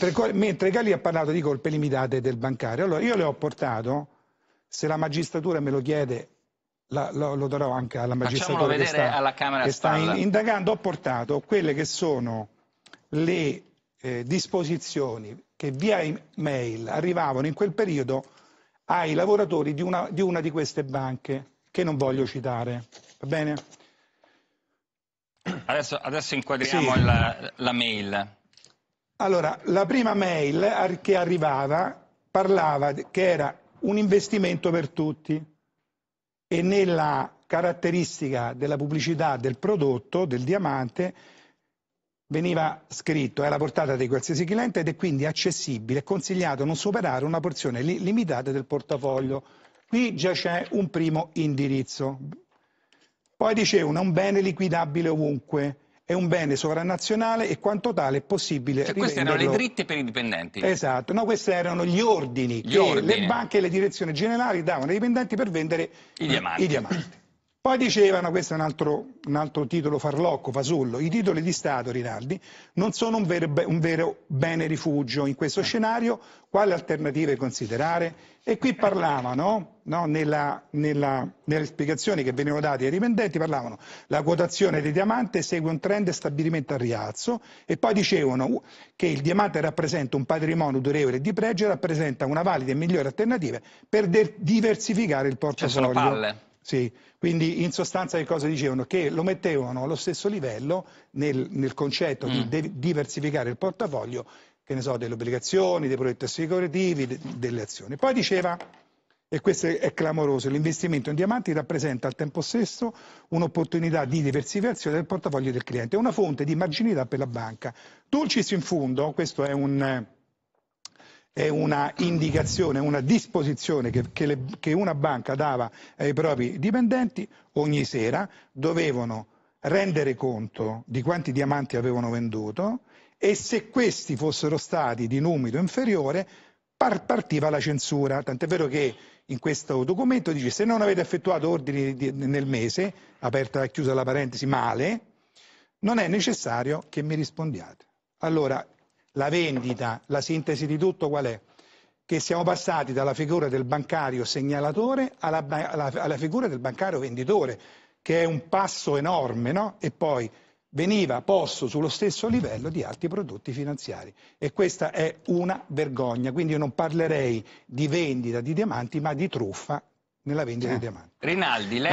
Mentre, mentre Galì ha parlato di colpe limitate del bancario. Allora, io le ho portato, se la magistratura me lo chiede, la, lo, lo, darò anche alla magistratura che sta, che sta in, indagando, ho portato quelle che sono le eh, disposizioni che via mail arrivavano in quel periodo ai lavoratori di una, di una di queste banche, che non voglio citare. Va bene? Adesso, adesso inquadriamo sì. la, la mail. Allora, la prima mail che arrivava parlava che era un investimento per tutti e nella caratteristica della pubblicità del prodotto, del diamante, veniva scritto, è alla portata di qualsiasi cliente ed è quindi accessibile, consigliato non superare una porzione li limitata del portafoglio. Qui già c'è un primo indirizzo. Poi dicevano, un bene liquidabile ovunque è un bene sovranazionale e quanto tale è possibile cioè, Queste erano le dritte per i dipendenti. Esatto, no, questi erano gli ordini gli che ordini. le banche e le direzioni generali davano ai dipendenti per vendere I diamanti. I diamanti. Poi dicevano, questo è un altro, un altro, titolo farlocco, fasullo, i titoli di Stato, Rinaldi, non sono un vero, un vero bene rifugio in questo scenario, quale alternative considerare? E qui parlavano, no, nella, nella, nelle spiegazioni che venivano date ai dipendenti, parlavano la quotazione di diamante segue un trend stabilimento al rialzo e poi dicevano uh, che il diamante rappresenta un patrimonio durevole di pregio e rappresenta una valida e migliore alternativa per diversificare il portafoglio. Sì, quindi in sostanza che cosa dicevano? Che lo mettevano allo stesso livello nel, nel concetto mm. di diversificare il portafoglio, che ne so, delle obbligazioni, dei prodotti assicurativi, de, delle azioni. Poi diceva, e questo è clamoroso, l'investimento in diamanti rappresenta al tempo stesso un'opportunità di diversificazione del portafoglio del cliente, è una fonte di marginalità per la banca. Dulcis in fondo, questo è un è una indicazione, una disposizione che, che, le, che una banca dava ai propri dipendenti ogni sera, dovevano rendere conto di quanti diamanti avevano venduto e se questi fossero stati di numero inferiore partiva la censura, tant'è vero che in questo documento dice se non avete effettuato ordini di, nel mese, aperta e chiusa la parentesi, male, non è necessario che mi rispondiate. Allora, la vendita, la sintesi di tutto qual è? Che siamo passati dalla figura del bancario segnalatore alla, alla, alla figura del bancario venditore, che è un passo enorme, no? E poi veniva posto sullo stesso livello di altri prodotti finanziari e questa è una vergogna, quindi io non parlerei di vendita di diamanti ma di truffa nella vendita eh. di diamanti. Rinaldi, lei...